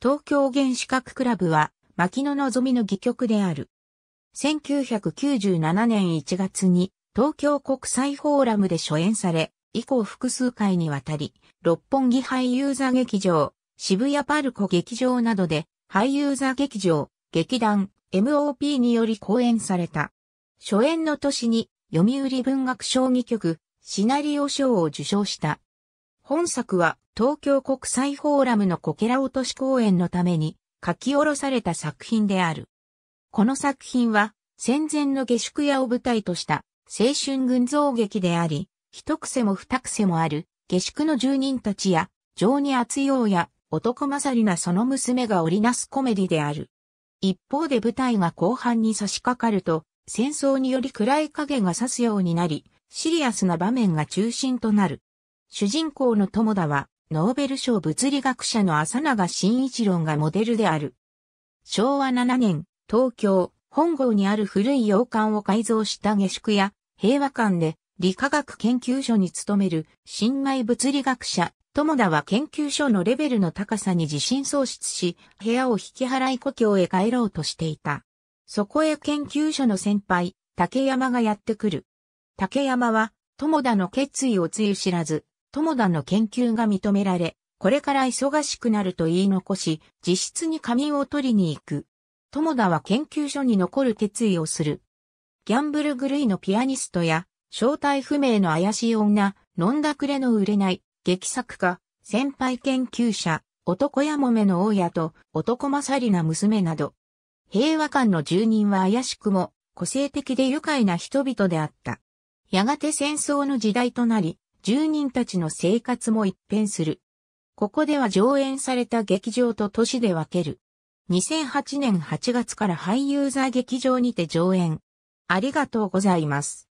東京原子核クラブは、牧野望みの戯曲である。1997年1月に、東京国際フォーラムで初演され、以降複数回にわたり、六本木俳優座劇場、渋谷パルコ劇場などで、俳優座劇場、劇団、MOP により公演された。初演の年に、読売文学賞議局、シナリオ賞を受賞した。本作は、東京国際フォーラムのこけら落とし公演のために書き下ろされた作品である。この作品は戦前の下宿屋を舞台とした青春群像劇であり、一癖も二癖もある下宿の住人たちや情に厚ようや男勝りなその娘が織りなすコメディである。一方で舞台が後半に差し掛かると、戦争により暗い影が差すようになり、シリアスな場面が中心となる。主人公の友田は、ノーベル賞物理学者の浅永慎一郎がモデルである。昭和7年、東京、本郷にある古い洋館を改造した下宿や平和館で理化学研究所に勤める新米物理学者、友田は研究所のレベルの高さに自信喪失し、部屋を引き払い故郷へ帰ろうとしていた。そこへ研究所の先輩、竹山がやってくる。竹山は、友田の決意をつゆ知らず、友田の研究が認められ、これから忙しくなると言い残し、自室に仮眠を取りに行く。友田は研究所に残る決意をする。ギャンブル狂いのピアニストや、正体不明の怪しい女、飲んだくれの売れない、劇作家、先輩研究者、男やもめの大家と男まさりな娘など、平和館の住人は怪しくも個性的で愉快な人々であった。やがて戦争の時代となり、住人たちの生活も一変する。ここでは上演された劇場と都市で分ける。2008年8月から俳優座劇場にて上演。ありがとうございます。